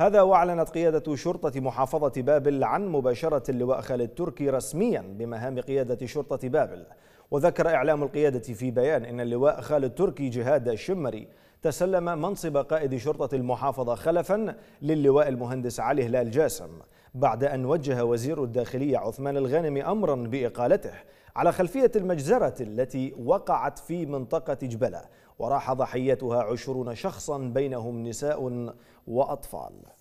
هذا وأعلنت قيادة شرطة محافظة بابل عن مباشرة اللواء خالد تركي رسميا بمهام قيادة شرطة بابل وذكر إعلام القيادة في بيان أن اللواء خالد تركي جهاد الشمري تسلم منصب قائد شرطة المحافظة خلفا للواء المهندس علي هلال جاسم بعد أن وجه وزير الداخلية عثمان الغانم أمرا بإقالته على خلفية المجزرة التي وقعت في منطقة جبلة وراح ضحيتها عشرون شخصا بينهم نساء وأطفال